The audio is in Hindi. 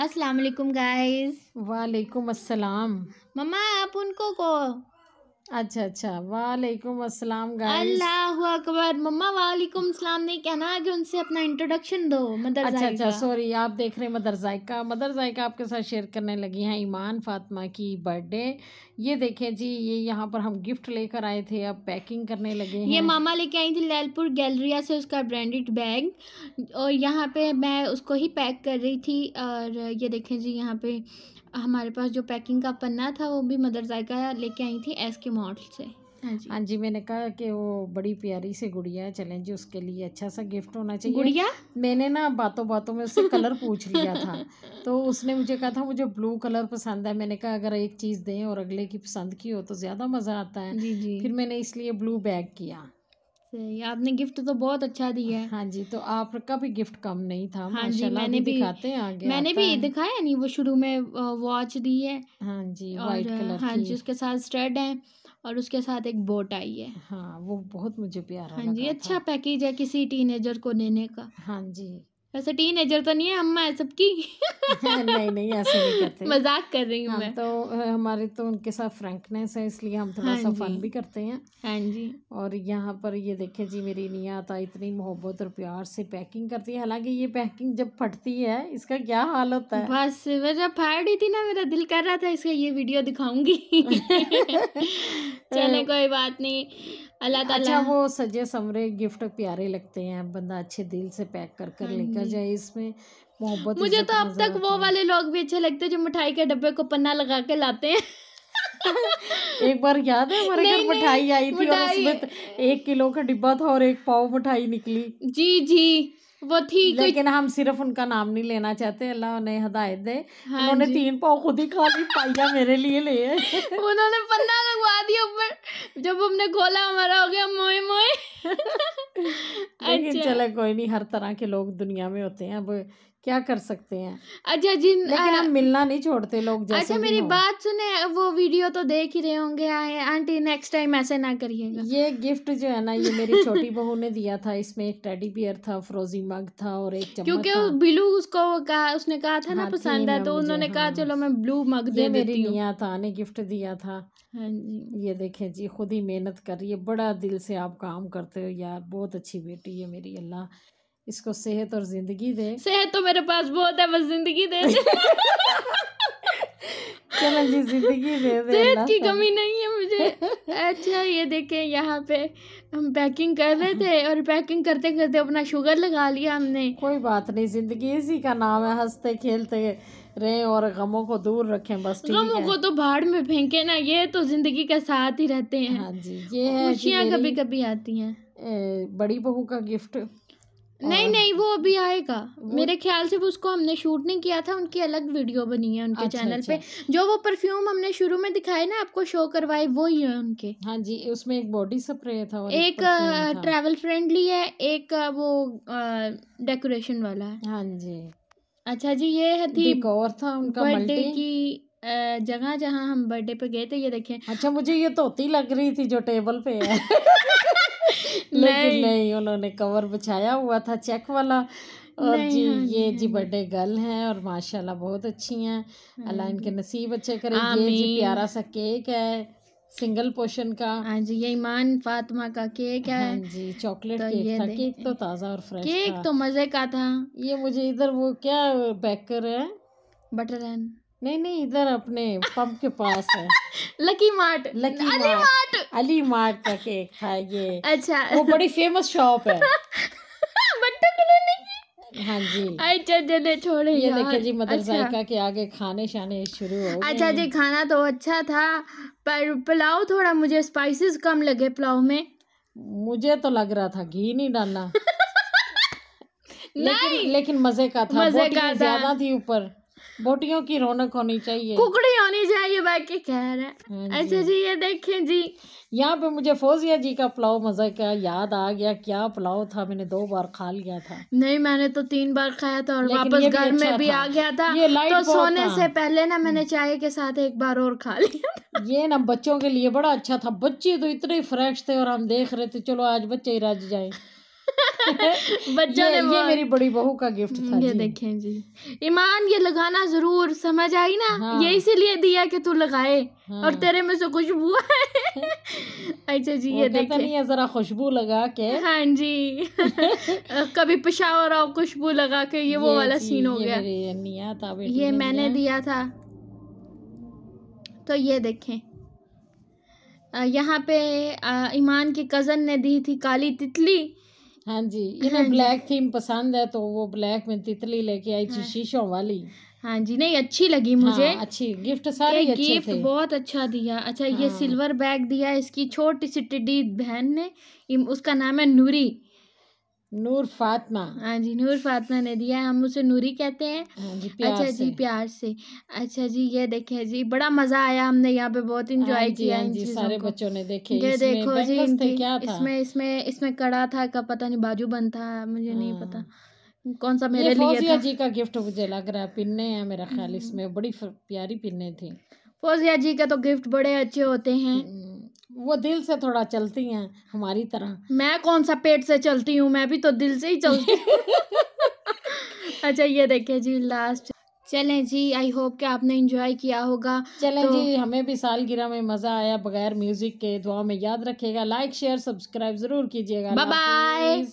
अस्सलाम वालेकुम गाइस वालेकुम अस्सलाम मम्मा आप उनको को अच्छा अच्छा वालेकुम अस्सलाम गाइस अल्लाह अकबर मम्मा वालेकुम सलाम नहीं कहना कि उनसे अपना इंट्रोडक्शन दो मदर अच्छा अच्छा सॉरी आप देख रहे हैं मदर जायका मदर जायका आपके साथ शेयर करने लगी हैं ईमान फातिमा की बर्थडे ये देखें जी ये यहाँ पर हम गिफ्ट लेकर आए थे अब पैकिंग करने लगे हैं ये मामा लेके आई थी लैलपुर गैलरिया से उसका ब्रांडेड बैग और यहाँ पे मैं उसको ही पैक कर रही थी और ये देखें जी यहाँ पे हमारे पास जो पैकिंग का पन्ना था वो भी मदर जायका लेके आई थी एस के मॉडल से हाँ जी हाँ जी मैंने कहा कि वो बड़ी प्यारी सी गुड़िया है चलें जी उसके लिए अच्छा सा गिफ्ट होना चाहिए गुड़िया मैंने ना बातों बातों में उससे कलर पूछ लिया था तो उसने मुझे कहा था मुझे ब्लू कलर पसंद है मैंने कहा अगर एक चीज़ दें और अगले की पसंद की हो तो ज़्यादा मज़ा आता है जी जी फिर मैंने इसलिए ब्लू बैग किया सही आपने गिफ्ट तो बहुत अच्छा दिया है हाँ जी तो आपका भी गिफ्ट कम नहीं था हाँ जी मैंने भी दिखाते हैं आगे मैंने भी दिखाया नहीं वो शुरू में वॉच दी है हाँ जी वाइट कलर हाँ जी उसके साथ स्टड है और उसके साथ एक बोट आई है हाँ वो बहुत मुझे प्यारा हाँ जी अच्छा पैकेज है किसी टीनेजर को लेने का हाँ जी वैसे एजर तो नहीं है अम्मा है सबकी नहीं नहीं ऐसे नहीं करते मजाक कर रही हूँ तो हमारे तो उनके साथ फ्रैंकनेस है इसलिए हम थोड़ा हाँ सा फन भी करते हैं हाँ जी और यहाँ पर ये देखे जी मेरी नियात आई इतनी मोहब्बत और प्यार से पैकिंग करती है हालांकि ये पैकिंग जब फटती है इसका क्या हाल होता है बस मैं जब फाड़ रही थी ना मेरा दिल कर रहा था इसका ये वीडियो दिखाऊंगी चले कोई बात नहीं अल्लाह ताला अच्छा वो सजे समरे गिफ्ट प्यारे लगते हैं बंदा अच्छे दिल से पैक कर कर लेकर हम्म। जाए इसमें मोहब्बत मुझे तो अब तक वो वाले लोग भी अच्छे लगते हैं जो मिठाई के डब्बे को पन्ना लगा के लाते हैं एक बार याद है हमारे घर मिठाई आई थी और उसमें एक किलो का डिब्बा था और एक पाव मिठाई निकली जी जी वो ठीक है लेकिन हम सिर्फ उनका नाम नहीं लेना चाहते अल्लाह उन्हें हदायत दे हाँ उन्होंने तीन पाव खुद ही खा ली पाइया मेरे लिए ले उन्होंने पन्ना लगवा दिया ऊपर जब हमने खोला हमारा हो गया मोए मोए लेकिन अच्छा। चले कोई नहीं हर तरह के लोग दुनिया में होते हैं अब क्या कर सकते हैं अच्छा जी लेकिन हम मिलना नहीं छोड़ते लोग जैसे अच्छा मेरी बात सुने वो वीडियो तो देख ही रहे होंगे आंटी नेक्स्ट टाइम ऐसे ना करिएगा ये गिफ्ट जो है ना ये मेरी छोटी बहू ने दिया था इसमें एक टेडी बियर था फ्रोजी नमक था और एक चम्मच क्योंकि वो ब्लू उसको कहा उसने कहा था ना हाँ, पसंद है तो उन्होंने हाँ, कहा चलो मैं ब्लू मग दे देती हूँ मिया था ने गिफ्ट दिया था हाँ जी ये देखें जी खुद ही मेहनत कर रही है बड़ा दिल से आप काम करते हो यार बहुत अच्छी बेटी है मेरी अल्लाह इसको सेहत और ज़िंदगी दे सेहत तो मेरे पास बहुत है बस ज़िंदगी दे चलो जी जिंदगी दे दे सेहत की कमी नहीं है मुझे अच्छा ये देखें यहाँ पे हम पैकिंग कर रहे थे और पैकिंग करते करते अपना शुगर लगा लिया हमने कोई बात नहीं जिंदगी इसी का नाम है हंसते खेलते रहे और गमों को दूर रखें बस गमों को तो भाड़ में फेंके ना ये तो जिंदगी का साथ ही रहते हैं हाँ जी ये खुशियाँ कभी कभी आती हैं बड़ी बहू का गिफ्ट नहीं नहीं वो अभी आएगा मेरे ख्याल से वो उसको हमने शूट नहीं किया था उनकी अलग वीडियो बनी है उनके अच्छा, चैनल अच्छा। पे जो वो परफ्यूम हमने शुरू में दिखाए ना आपको शो करवाए वो ही है उनके हाँ जी उसमें एक बॉडी स्प्रे था और एक, ट्रैवल फ्रेंडली है एक वो डेकोरेशन वाला है हाँ जी अच्छा जी ये है थी और था उनका बर्थडे की जगह जहाँ हम बर्थडे पे गए थे ये देखें अच्छा मुझे ये तोती लग रही थी जो टेबल पे है लेकिन नहीं उन्होंने कवर बिछाया हुआ था चेक वाला और जी हाँ, ये हाँ, जी हाँ। बर्थडे गर्ल हैं और माशाल्लाह बहुत अच्छी हैं हाँ, अल्लाह इनके नसीब अच्छे करे ये जी प्यारा सा केक है सिंगल पोर्शन का हाँ जी ये ईमान फातिमा का केक है हाँ जी चॉकलेट तो केक था केक तो ताज़ा और फ्रेश केक था। तो मज़े का था ये मुझे इधर वो क्या बेकर है बटर एंड नहीं नहीं इधर अपने पंप के पास है Lucky mart Lucky Ali mart Ali mart का केक था ये अच्छा वो बड़ी फेमस शॉप है बट्टू कॉलोनी हाँ जी अच्छा चले छोड़े ये देखिए जी मदर अच्छा। जायका के आगे खाने शाने शुरू हो अच्छा जी खाना तो अच्छा था पर पुलाव थोड़ा मुझे स्पाइसेस कम लगे पुलाव में मुझे तो लग रहा था घी नहीं डालना लेकिन लेकिन मजे का था मजे का ज्यादा थी ऊपर बोटियों की रौनक होनी चाहिए कुकड़ी होनी चाहिए बाकी कह रहे हाँ अच्छा जी ये देखें जी यहाँ पे मुझे फोजिया जी का पुलाव मज़ा क्या याद आ गया क्या पुलाव था मैंने दो बार खा लिया था नहीं मैंने तो तीन बार खाया था और वापस घर अच्छा में भी आ गया था ये तो सोने से पहले ना मैंने चाय के साथ एक बार और खा लिया ये ना बच्चों के लिए बड़ा अच्छा था बच्चे तो इतने फ्रेश थे और हम देख रहे थे चलो आज बच्चे ही राज जाए बच्चा ये, ने ये मेरी बड़ी बहू का गिफ्ट था ये देखें जी ईमान ये लगाना जरूर समझ आई ना हाँ। ये इसीलिए दिया कि तू लगाए हाँ। और तेरे में से खुशबू है अच्छा जी ये देखे नहीं है जरा खुशबू लगा के हाँ जी कभी पिशावर आओ खुशबू लगा के ये, ये वो वाला सीन हो गया ये मैंने दिया था तो ये देखें यहाँ पे ईमान के कज़न ने दी थी काली तितली हाँ जी हाँ इन्हें ब्लैक थीम पसंद है तो वो ब्लैक में तितली लेके आई थी हाँ। शीशों वाली हाँ जी नहीं अच्छी लगी मुझे हाँ, अच्छी गिफ्ट सारे अच्छे गिफ्ट थे। बहुत अच्छा दिया अच्छा हाँ। ये सिल्वर बैग दिया इसकी छोटी सी टिड्डी बहन ने उसका नाम है नूरी नूर फातमा हाँ जी नूर फातमा ने दिया हम उसे नूरी कहते हैं हाँ जी प्यार अच्छा से। जी प्यार से अच्छा जी ये देखे जी बड़ा मजा आया हमने यहाँ पे बहुत इंजॉय हाँ किया हाँ जी, सारे बच्चों ने देखे ये देखो जी क्या था? इसमें इसमें इसमें कड़ा था का पता नहीं बाजू बंद था मुझे नहीं पता कौन सा मेरे लिए था जी का गिफ्ट मुझे लग रहा है पिन्ने हैं मेरा ख्याल हम्म। इसमें बड़ी प्यारी पिन्ने थी फोजिया जी का तो गिफ्ट बड़े अच्छे होते हैं हम्म। वो दिल से थोड़ा चलती हैं हमारी तरह मैं कौन सा पेट से चलती हूँ मैं भी तो दिल से ही चलती अच्छा ये देखिए जी लास्ट चलें जी आई होप कि आपने इंजॉय किया होगा चलें तो, जी हमें भी सालगिरह में मज़ा आया बगैर म्यूज़िक के दुआ में याद रखेगा लाइक शेयर सब्सक्राइब ज़रूर कीजिएगा बाय